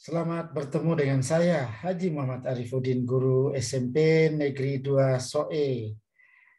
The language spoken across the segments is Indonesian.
Selamat bertemu dengan saya, Haji Muhammad Arifuddin, Guru SMP Negeri 2 SOE.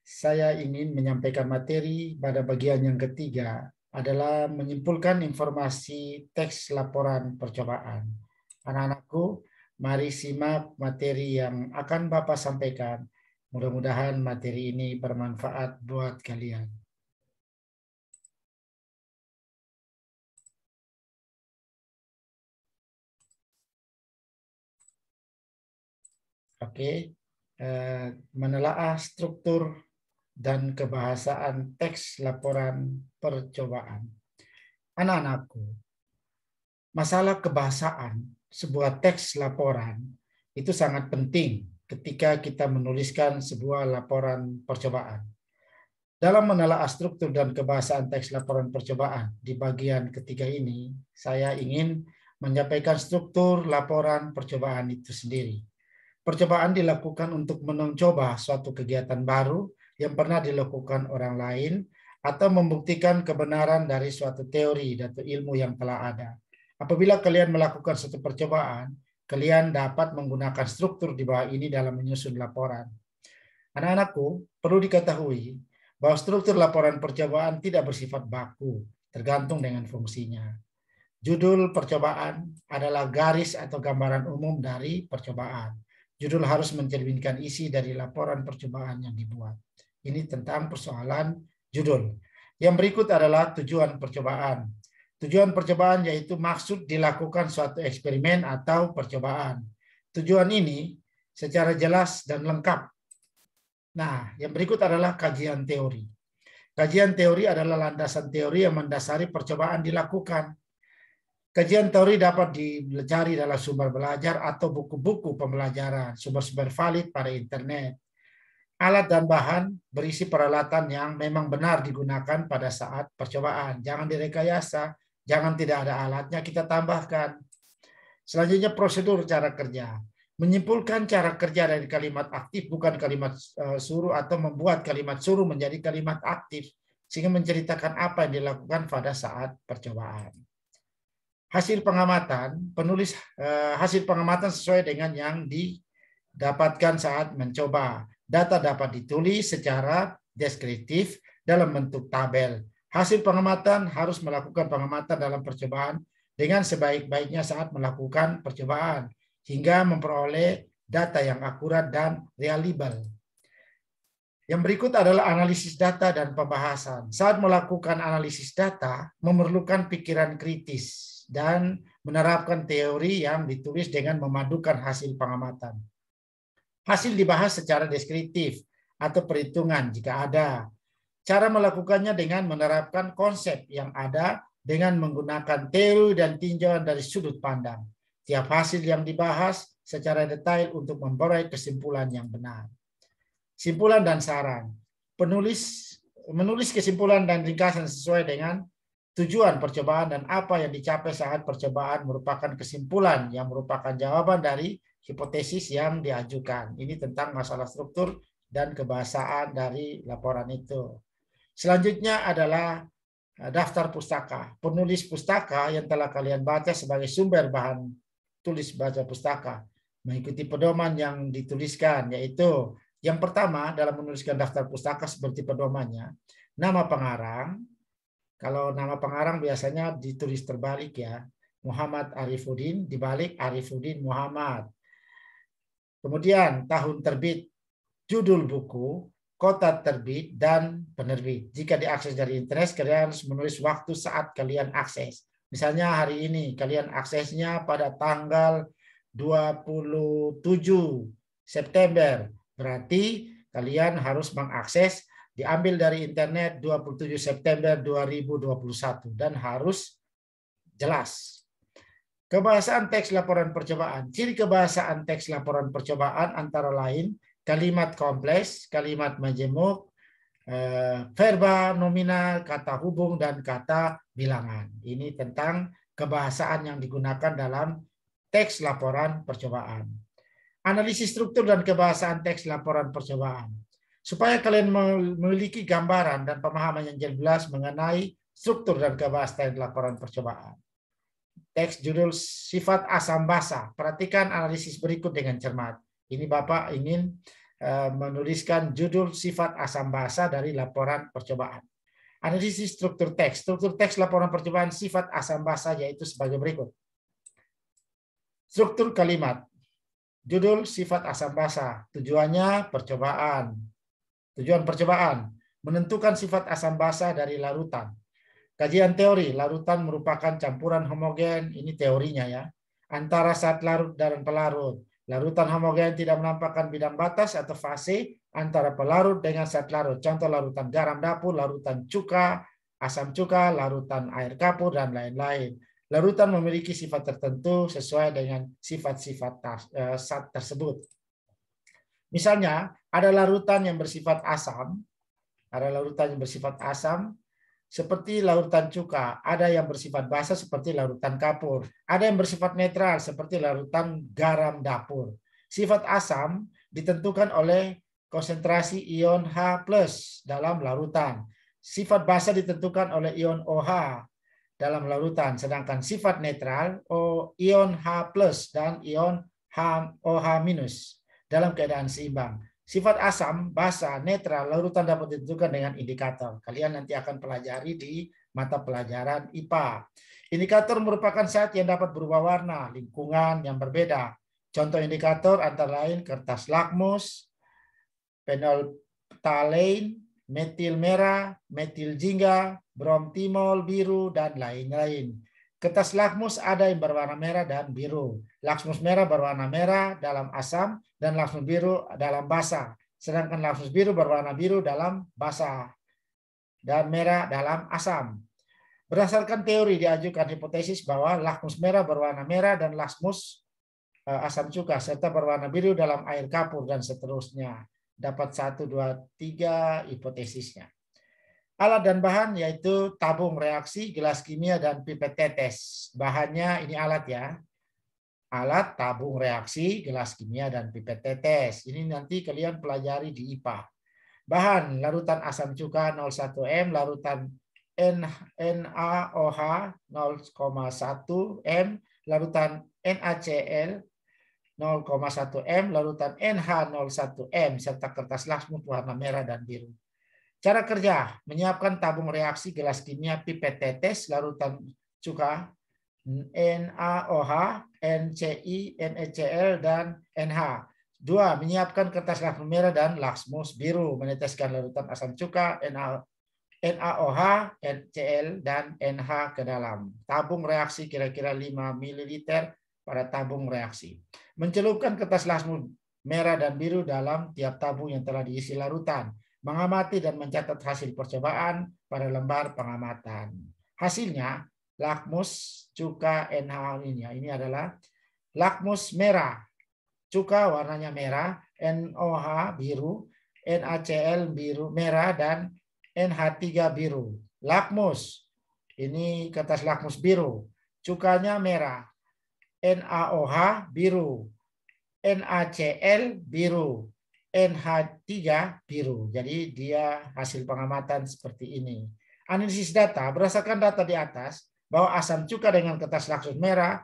Saya ingin menyampaikan materi pada bagian yang ketiga adalah menyimpulkan informasi teks laporan percobaan. Anak-anakku, mari simak materi yang akan Bapak sampaikan. Mudah-mudahan materi ini bermanfaat buat kalian. oke okay, eh, menelaah struktur dan kebahasaan teks laporan percobaan. Anak-anakku, masalah kebahasaan sebuah teks laporan itu sangat penting ketika kita menuliskan sebuah laporan percobaan. Dalam menelaah struktur dan kebahasaan teks laporan percobaan di bagian ketiga ini, saya ingin menyampaikan struktur laporan percobaan itu sendiri. Percobaan dilakukan untuk mencoba suatu kegiatan baru yang pernah dilakukan orang lain atau membuktikan kebenaran dari suatu teori atau ilmu yang telah ada. Apabila kalian melakukan suatu percobaan, kalian dapat menggunakan struktur di bawah ini dalam menyusun laporan. Anak-anakku, perlu diketahui bahwa struktur laporan percobaan tidak bersifat baku, tergantung dengan fungsinya. Judul percobaan adalah garis atau gambaran umum dari percobaan. Judul harus mencerminkan isi dari laporan percobaan yang dibuat. Ini tentang persoalan judul. Yang berikut adalah tujuan percobaan. Tujuan percobaan yaitu maksud dilakukan suatu eksperimen atau percobaan. Tujuan ini secara jelas dan lengkap. Nah, yang berikut adalah kajian teori. Kajian teori adalah landasan teori yang mendasari percobaan dilakukan Kajian teori dapat dipelajari dalam sumber belajar atau buku-buku pembelajaran, sumber-sumber valid pada internet. Alat dan bahan berisi peralatan yang memang benar digunakan pada saat percobaan. Jangan direkayasa, jangan tidak ada alatnya, kita tambahkan. Selanjutnya prosedur cara kerja. Menyimpulkan cara kerja dari kalimat aktif bukan kalimat eh, suruh atau membuat kalimat suruh menjadi kalimat aktif sehingga menceritakan apa yang dilakukan pada saat percobaan hasil pengamatan penulis eh, hasil pengamatan sesuai dengan yang didapatkan saat mencoba. Data dapat ditulis secara deskriptif dalam bentuk tabel. Hasil pengamatan harus melakukan pengamatan dalam percobaan dengan sebaik-baiknya saat melakukan percobaan hingga memperoleh data yang akurat dan reliable. Yang berikut adalah analisis data dan pembahasan. Saat melakukan analisis data, memerlukan pikiran kritis dan menerapkan teori yang ditulis dengan memadukan hasil pengamatan. Hasil dibahas secara deskriptif atau perhitungan jika ada. Cara melakukannya dengan menerapkan konsep yang ada dengan menggunakan teori dan tinjauan dari sudut pandang. Tiap hasil yang dibahas secara detail untuk memperoleh kesimpulan yang benar. Simpulan dan saran. Penulis menulis kesimpulan dan ringkasan sesuai dengan tujuan percobaan dan apa yang dicapai saat percobaan merupakan kesimpulan yang merupakan jawaban dari hipotesis yang diajukan. Ini tentang masalah struktur dan kebahasaan dari laporan itu. Selanjutnya adalah eh, daftar pustaka. Penulis pustaka yang telah kalian baca sebagai sumber bahan tulis baca pustaka. Mengikuti pedoman yang dituliskan, yaitu yang pertama dalam menuliskan daftar pustaka seperti pedomannya, nama pengarang, kalau nama pengarang biasanya ditulis terbalik ya. Muhammad Arifuddin dibalik Arifuddin Muhammad. Kemudian tahun terbit, judul buku, kota terbit, dan penerbit. Jika diakses dari internet, kalian harus menulis waktu saat kalian akses. Misalnya hari ini, kalian aksesnya pada tanggal 27 September. Berarti kalian harus mengakses diambil dari internet 27 September 2021 dan harus jelas. Kebahasaan teks laporan percobaan. Ciri kebahasaan teks laporan percobaan antara lain kalimat kompleks, kalimat majemuk, eh, verba nominal, kata hubung dan kata bilangan. Ini tentang kebahasaan yang digunakan dalam teks laporan percobaan. Analisis struktur dan kebahasaan teks laporan percobaan supaya kalian memiliki gambaran dan pemahaman yang jelas mengenai struktur dan kebahasaan laporan percobaan. Teks judul sifat asam basa. Perhatikan analisis berikut dengan cermat. Ini Bapak ingin eh, menuliskan judul sifat asam basa dari laporan percobaan. Analisis struktur teks. Struktur teks laporan percobaan sifat asam basa yaitu sebagai berikut. Struktur kalimat. Judul sifat asam basa. Tujuannya percobaan. Tujuan percobaan, menentukan sifat asam basa dari larutan. Kajian teori, larutan merupakan campuran homogen, ini teorinya ya, antara saat larut dan pelarut. Larutan homogen tidak menampakkan bidang batas atau fase antara pelarut dengan saat larut. Contoh larutan garam dapur, larutan cuka, asam cuka, larutan air kapur, dan lain-lain. Larutan memiliki sifat tertentu sesuai dengan sifat-sifat eh, zat tersebut. Misalnya, ada larutan yang bersifat asam, ada larutan yang bersifat asam, seperti larutan cuka, ada yang bersifat basa seperti larutan kapur, ada yang bersifat netral seperti larutan garam dapur. Sifat asam ditentukan oleh konsentrasi ion H+ dalam larutan. Sifat basa ditentukan oleh ion OH dalam larutan, sedangkan sifat netral o ion H+ dan ion H OH- dalam keadaan seimbang. Sifat asam, basa, netral, larutan dapat ditentukan dengan indikator. Kalian nanti akan pelajari di mata pelajaran IPA. Indikator merupakan saat yang dapat berubah warna, lingkungan yang berbeda. Contoh indikator antara lain kertas lakmus, penoltalein, metil merah, metil jingga, bromtimol biru, dan lain-lain. Kertas lakmus ada yang berwarna merah dan biru. Lakmus merah berwarna merah dalam asam dan lakmus biru dalam basah. Sedangkan lakmus biru berwarna biru dalam basah dan merah dalam asam. Berdasarkan teori diajukan hipotesis bahwa lakmus merah berwarna merah dan lakmus eh, asam cuka serta berwarna biru dalam air kapur dan seterusnya. Dapat satu dua tiga hipotesisnya. Alat dan bahan yaitu tabung reaksi, gelas kimia, dan pipet tetes. Bahannya ini alat ya. Alat, tabung reaksi, gelas kimia, dan pipet tetes. Ini nanti kalian pelajari di IPA. Bahan, larutan asam cuka 01M, larutan NaOH 0,1M, larutan NaCl 0,1M, larutan NH 01M, serta kertas laksmut warna merah dan biru. Cara kerja, menyiapkan tabung reaksi gelas kimia pipet tetes larutan cuka NaOH, NCI, NaCl, e dan NH. Dua, menyiapkan kertas lakmus merah dan laksmus biru, meneteskan larutan asam cuka NaOH, NaOH, NCl, dan NH ke dalam. Tabung reaksi kira-kira 5 ml pada tabung reaksi. Mencelupkan kertas lakmus merah dan biru dalam tiap tabung yang telah diisi larutan mengamati dan mencatat hasil percobaan pada lembar pengamatan. Hasilnya, lakmus cuka NH nya Ini adalah lakmus merah. Cuka warnanya merah, NOH biru, NaCl biru merah dan NH3 biru. Lakmus. Ini kertas lakmus biru. Cukanya merah. NaOH biru. NaCl biru. NH3 biru. Jadi dia hasil pengamatan seperti ini. Analisis data berdasarkan data di atas bahwa asam cuka dengan kertas laksun merah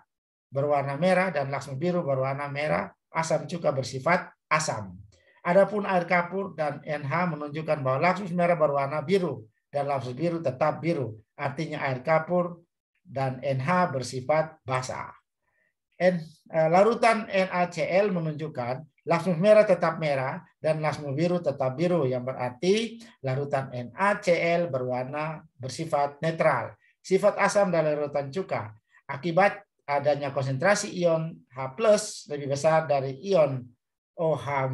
berwarna merah dan laksun biru berwarna merah, asam cuka bersifat asam. Adapun air kapur dan NH menunjukkan bahwa laksus merah berwarna biru dan laksus biru tetap biru. Artinya air kapur dan NH bersifat basah. Eh, larutan NaCl menunjukkan Lasmus merah tetap merah dan lasmus biru tetap biru yang berarti larutan NaCl berwarna bersifat netral. Sifat asam dan larutan cuka akibat adanya konsentrasi ion H+ lebih besar dari ion OH-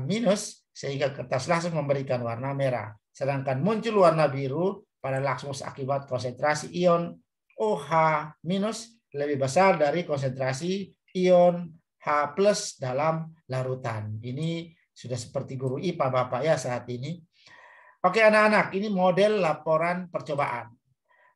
sehingga kertas lasmus memberikan warna merah. Sedangkan muncul warna biru pada lasmus akibat konsentrasi ion OH- lebih besar dari konsentrasi ion H plus dalam larutan. Ini sudah seperti guru IPA Bapak ya saat ini. Oke anak-anak, ini model laporan percobaan.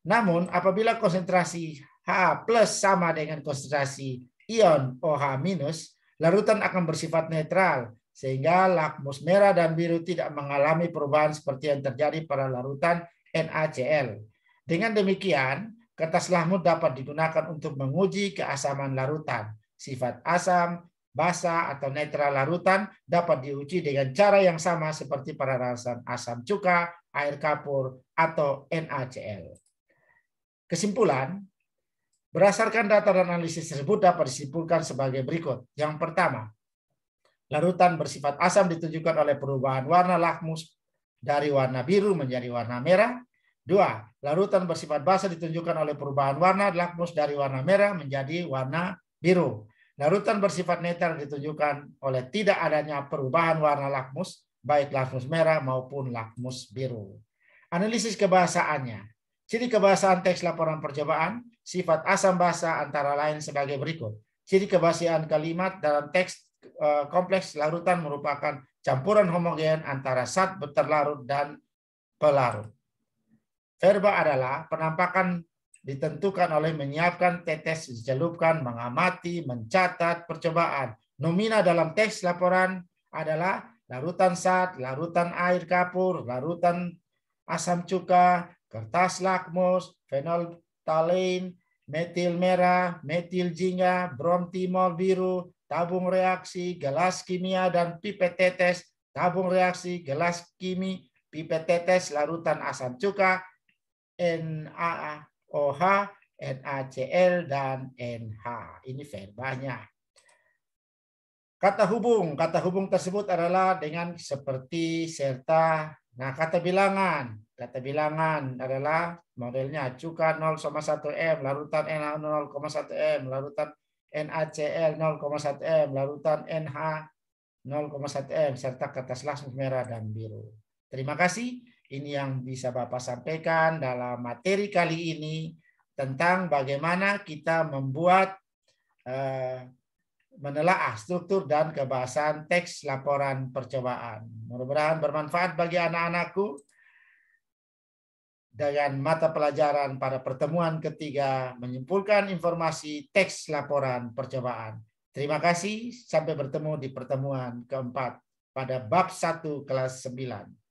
Namun apabila konsentrasi H plus sama dengan konsentrasi ion OH minus, larutan akan bersifat netral sehingga lakmus merah dan biru tidak mengalami perubahan seperti yang terjadi pada larutan NaCl. Dengan demikian, kertas lahmut dapat digunakan untuk menguji keasaman larutan sifat asam, basa, atau netral larutan dapat diuji dengan cara yang sama seperti perarasan asam cuka, air kapur, atau NaCl. Kesimpulan, berdasarkan data dan analisis tersebut dapat disimpulkan sebagai berikut. Yang pertama, larutan bersifat asam ditunjukkan oleh perubahan warna lakmus dari warna biru menjadi warna merah. Dua, larutan bersifat basa ditunjukkan oleh perubahan warna lakmus dari warna merah menjadi warna biru. Larutan bersifat netral ditunjukkan oleh tidak adanya perubahan warna lakmus, baik lakmus merah maupun lakmus biru. Analisis kebahasaannya. Ciri kebahasaan teks laporan percobaan, sifat asam bahasa antara lain sebagai berikut. Ciri kebahasaan kalimat dalam teks e, kompleks larutan merupakan campuran homogen antara zat berlarut dan pelarut. Verba adalah penampakan ditentukan oleh menyiapkan tetes dicelupkan, mengamati, mencatat percobaan. Nomina dalam teks laporan adalah larutan sat, larutan air kapur, larutan asam cuka, kertas lakmus, talin, metil merah, metil jingga, brom timol biru, tabung reaksi, gelas kimia, dan pipet tetes, tabung reaksi, gelas kimia, pipet tetes, larutan asam cuka, NAA, OH, NaCl, dan NH. Ini verbanya. Kata hubung. Kata hubung tersebut adalah dengan seperti, serta. Nah, kata bilangan. Kata bilangan adalah modelnya cuka 0,1 M, larutan Na 0,1 M, larutan NaCl 0,1 M, larutan NH 0,1 M, serta kertas langsung merah dan biru. Terima kasih. Ini yang bisa Bapak sampaikan dalam materi kali ini tentang bagaimana kita membuat eh, menelaah struktur dan kebahasan teks laporan percobaan. Mudah-mudahan bermanfaat bagi anak-anakku dengan mata pelajaran pada pertemuan ketiga menyimpulkan informasi teks laporan percobaan. Terima kasih, sampai bertemu di pertemuan keempat pada bab 1 kelas 9.